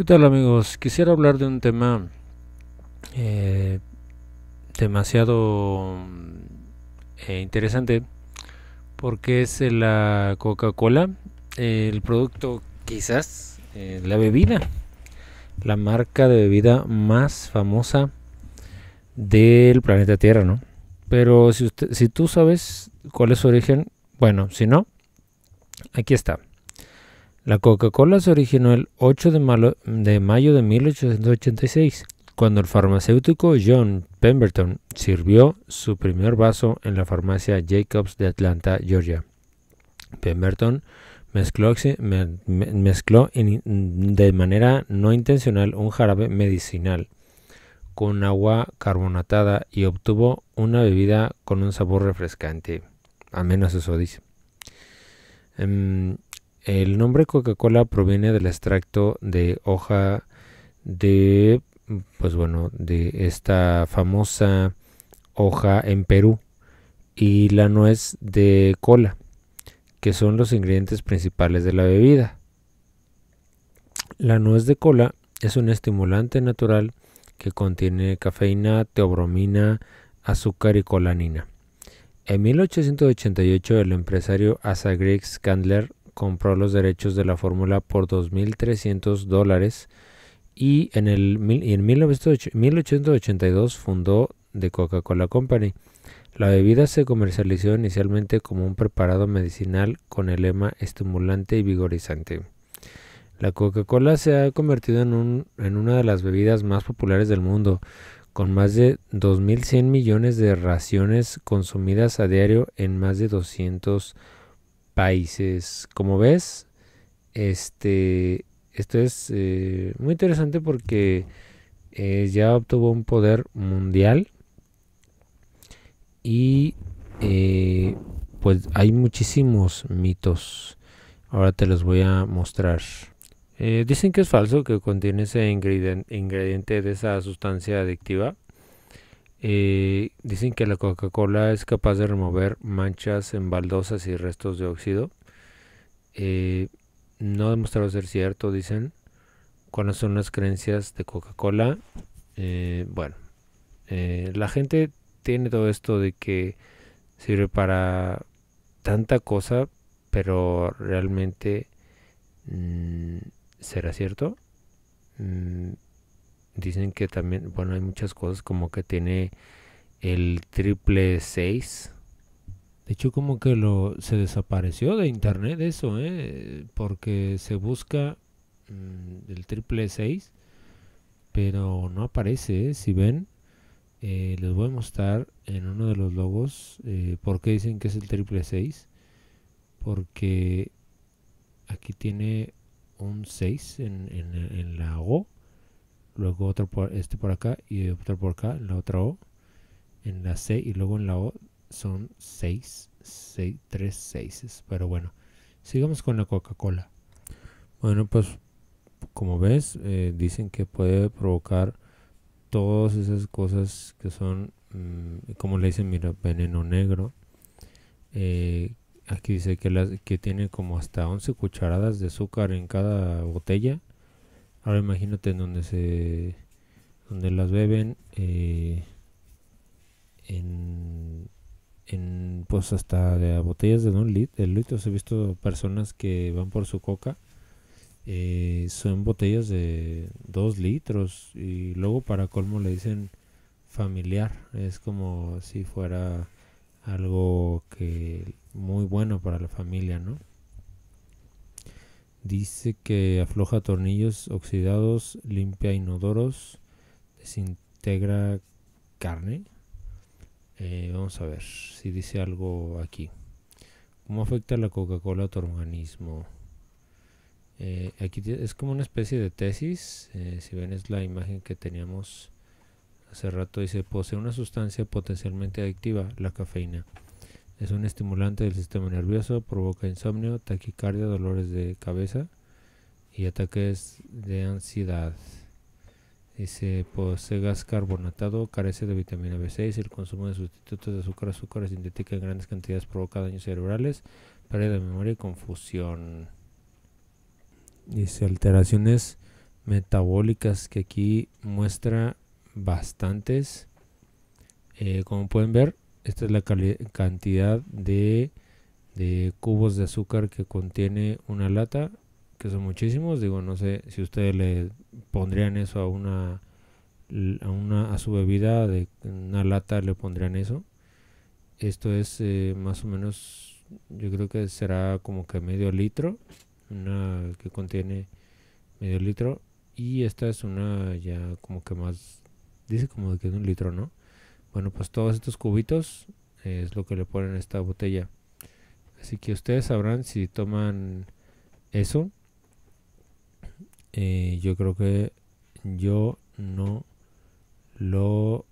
¿Qué tal amigos? Quisiera hablar de un tema eh, demasiado eh, interesante porque es la Coca-Cola, el producto quizás, eh, la bebida, la marca de bebida más famosa del planeta Tierra, ¿no? Pero si, si tú sabes cuál es su origen, bueno, si no, aquí está. La Coca-Cola se originó el 8 de, mayo de 1886, cuando el farmacéutico John Pemberton sirvió su primer vaso en la farmacia Jacobs de Atlanta, Georgia. Pemberton mezcló, de manera no intencional un jarabe medicinal con agua carbonatada y obtuvo una bebida con un sabor refrescante. a menos eso dice. Em, el nombre Coca-Cola proviene del extracto de hoja de, pues bueno, de esta famosa hoja en Perú y la nuez de cola, que son los ingredientes principales de la bebida. La nuez de cola es un estimulante natural que contiene cafeína, teobromina, azúcar y colanina. En 1888 el empresario Asa Griggs Candler compró los derechos de la fórmula por 2.300 dólares y en, el, 1882 fundó The Coca-Cola Company. La bebida se comercializó inicialmente como un preparado medicinal con el lema estimulante y vigorizante. La Coca-Cola se ha convertido en, un, en una de las bebidas más populares del mundo, con más de 2.100 millones de raciones consumidas a diario en más de 200 países países. Como ves, este, esto es eh, muy interesante porque eh, ya obtuvo un poder mundial y eh, pues hay muchísimos mitos. Ahora te los voy a mostrar. dicen que es falso que contiene ese ingrediente de esa sustancia adictiva. Eh, dicen que la Coca-Cola es capaz de remover manchas en baldosas y restos de óxido. Eh, no ha demostrado ser cierto, dicen. ¿Cuáles son las creencias de Coca-Cola? Eh, bueno, eh, la gente tiene todo esto de que sirve para tanta cosa, pero realmente mm, será cierto. Mm, Dicen que también, bueno, hay muchas cosas como que tiene el triple 6. De hecho, como que lo se desapareció de internet eso, ¿eh? Porque se busca mm, el triple 6, pero no aparece, ¿eh? Si ven, eh, les voy a mostrar en uno de los logos por qué dicen que es el triple 6. Porque aquí tiene un 6 en la O luego otro por este por acá y otro por acá, la otra O, en la C y luego en la O son seis, tres pero bueno, sigamos con la Coca-Cola. Bueno, pues como ves, eh, dicen que puede provocar todas esas cosas que son, mm, como le dicen, mira, veneno negro. Eh, aquí dice que, las, que tiene como hasta 11 cucharadas de azúcar en cada botella Ahora imagínate en donde se donde las beben eh, en, en pues hasta de botellas de un litro, de litros he visto personas que van por su coca eh, son botellas de dos litros y luego para colmo le dicen familiar es como si fuera algo que muy bueno para la familia no Dice que afloja tornillos oxidados, limpia inodoros, desintegra carne. Eh, vamos a ver si dice algo aquí. ¿Cómo afecta la Coca-Cola a tu organismo? Eh, aquí es como una especie de tesis. Eh, si ven es la imagen que teníamos hace rato. Dice, posee una sustancia potencialmente adictiva, la cafeína. Es un estimulante del sistema nervioso, provoca insomnio, taquicardia, dolores de cabeza y ataques de ansiedad. Dice, posee gas carbonatado, carece de vitamina B6, el consumo de sustitutos de azúcar, azúcar sintética en grandes cantidades provoca daños cerebrales, pérdida de memoria y confusión. Dice, alteraciones metabólicas que aquí muestra bastantes. Eh, como pueden ver, esta es la cantidad de, cubos de azúcar que contiene una lata, que son muchísimos. Digo, no sé si ustedes le pondrían eso a una a, una, a su bebida de una lata le pondrían eso. Esto es eh, más o menos, yo creo que será como que medio litro, una que contiene medio litro. Y esta es una ya como que más, dice como que es un litro, ¿no? Bueno, pues todos estos cubitos eh, es lo que le ponen a esta botella. Así que ustedes sabrán si toman eso. Eh, yo creo que yo no lo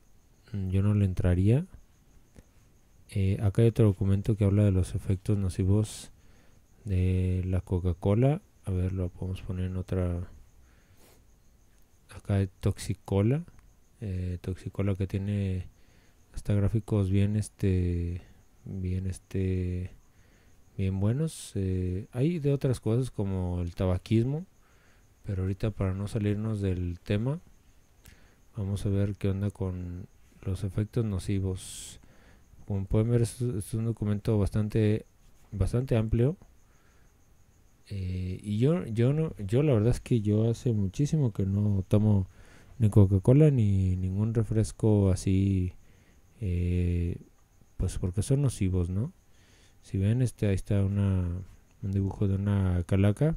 yo no le entraría. Eh, acá hay otro documento que habla de los efectos nocivos de la Coca-Cola. A ver, lo podemos poner en otra. Acá hay Toxicola. toxicola que tiene está gráficos bien este bien este bien buenos eh, hay de otras cosas como el tabaquismo pero ahorita para no salirnos del tema vamos a ver qué onda con los efectos nocivos como pueden ver es, un documento bastante bastante amplio eh, y yo yo no yo la verdad es que yo hace muchísimo que no tomo ni Coca-Cola ni ningún refresco así eh, pues porque son nocivos, ¿no? Si ven, este, ahí está una, un dibujo de una calaca.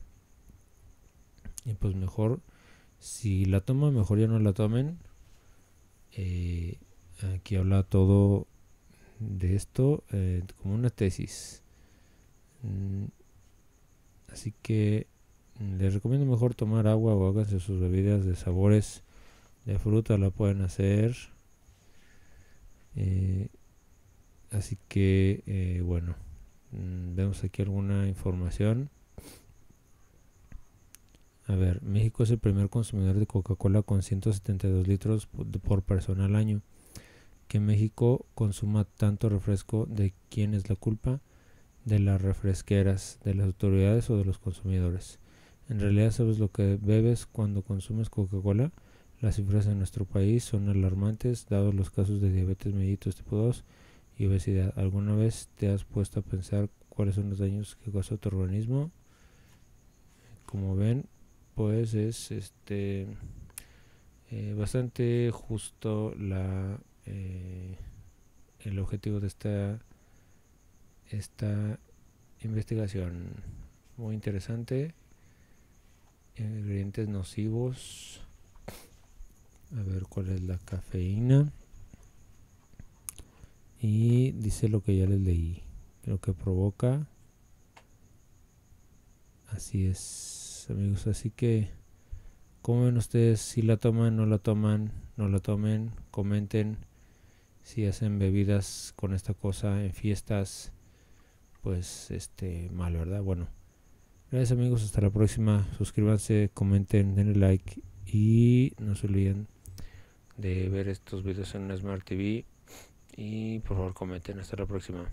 Y pues mejor, si la toman, mejor ya no la tomen. Eh, aquí habla todo de esto eh, como una tesis. Mm, así que les recomiendo mejor tomar agua o háganse sus bebidas de sabores de fruta, la pueden hacer. Eh, así que, eh, bueno, mm, vemos aquí alguna información. A ver, México es el primer consumidor de Coca-Cola con 172 litros por persona al año. Que México consuma tanto refresco, ¿de quién es la culpa? De las refresqueras, de las autoridades o de los consumidores. En realidad, ¿sabes lo que bebes cuando consumes Coca-Cola? Las cifras en nuestro país son alarmantes, dados los casos de diabetes mellitus tipo 2 y obesidad. ¿Alguna vez te has puesto a pensar cuáles son los daños que causa tu organismo? Como ven, pues es este eh, bastante justo la eh, el objetivo de esta esta investigación muy interesante ingredientes nocivos a ver cuál es la cafeína. Y dice lo que ya les leí. Lo que provoca. Así es, amigos. Así que, ¿cómo ven ustedes? Si la toman, no la toman, no la tomen. Comenten si hacen bebidas con esta cosa en fiestas. Pues, este, mal, ¿verdad? Bueno. Gracias amigos, hasta la próxima. Suscríbanse, comenten, denle like y no se olviden de ver estos videos en Smart TV y por favor comenten hasta la próxima.